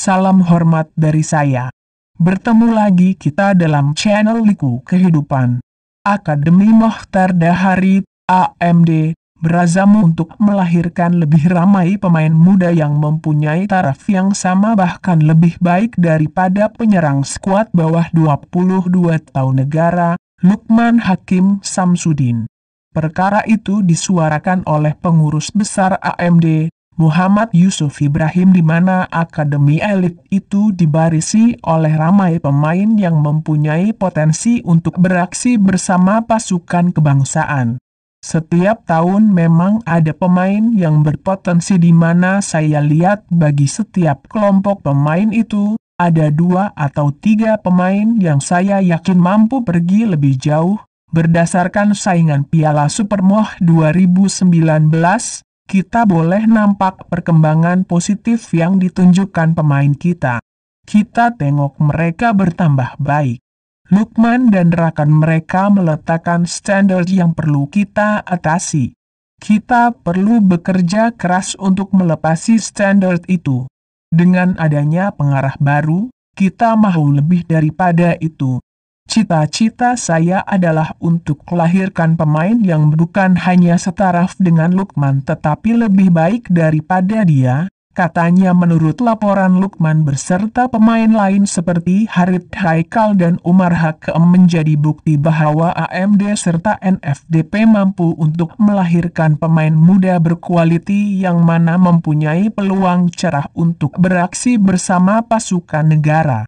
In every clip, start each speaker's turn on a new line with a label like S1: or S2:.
S1: Salam hormat dari saya. Bertemu lagi kita dalam channel Liku Kehidupan. Akademi Mohtar Dahari, AMD, berazam untuk melahirkan lebih ramai pemain muda yang mempunyai taraf yang sama bahkan lebih baik daripada penyerang skuad bawah 22 tahun negara, Lukman Hakim Samsudin. Perkara itu disuarakan oleh pengurus besar AMD, Muhammad Yusuf Ibrahim di mana akademi elit itu dibarisi oleh ramai pemain yang mempunyai potensi untuk beraksi bersama pasukan kebangsaan. Setiap tahun memang ada pemain yang berpotensi di mana saya lihat bagi setiap kelompok pemain itu ada dua atau tiga pemain yang saya yakin mampu pergi lebih jauh berdasarkan saingan Piala Supermoh 2019 kita boleh nampak perkembangan positif yang ditunjukkan pemain kita. Kita tengok mereka bertambah baik. Lukman dan rakan mereka meletakkan standar yang perlu kita atasi. Kita perlu bekerja keras untuk melepasi standar itu. Dengan adanya pengarah baru, kita mau lebih daripada itu. Cita-cita saya adalah untuk melahirkan pemain yang bukan hanya setara dengan Lukman tetapi lebih baik daripada dia, katanya menurut laporan Lukman berserta pemain lain seperti Harit Haikal dan Umar Hakem menjadi bukti bahwa AMD serta NFDP mampu untuk melahirkan pemain muda berkualiti yang mana mempunyai peluang cerah untuk beraksi bersama pasukan negara.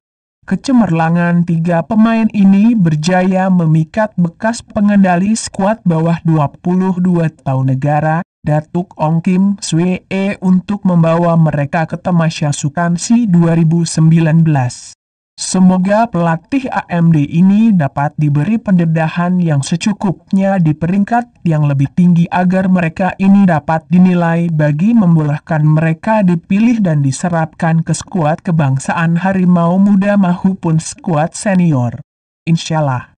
S1: Kecemerlangan tiga pemain ini berjaya memikat bekas pengendali skuad bawah 22 tahun negara, Datuk Ong Kim Swee untuk membawa mereka ke Tamasya Sukansi 2019. Semoga pelatih AMD ini dapat diberi pendedahan yang secukupnya di peringkat yang lebih tinggi agar mereka ini dapat dinilai bagi membolehkan mereka dipilih dan diserapkan ke skuad kebangsaan harimau muda maupun skuad senior. Insyaallah.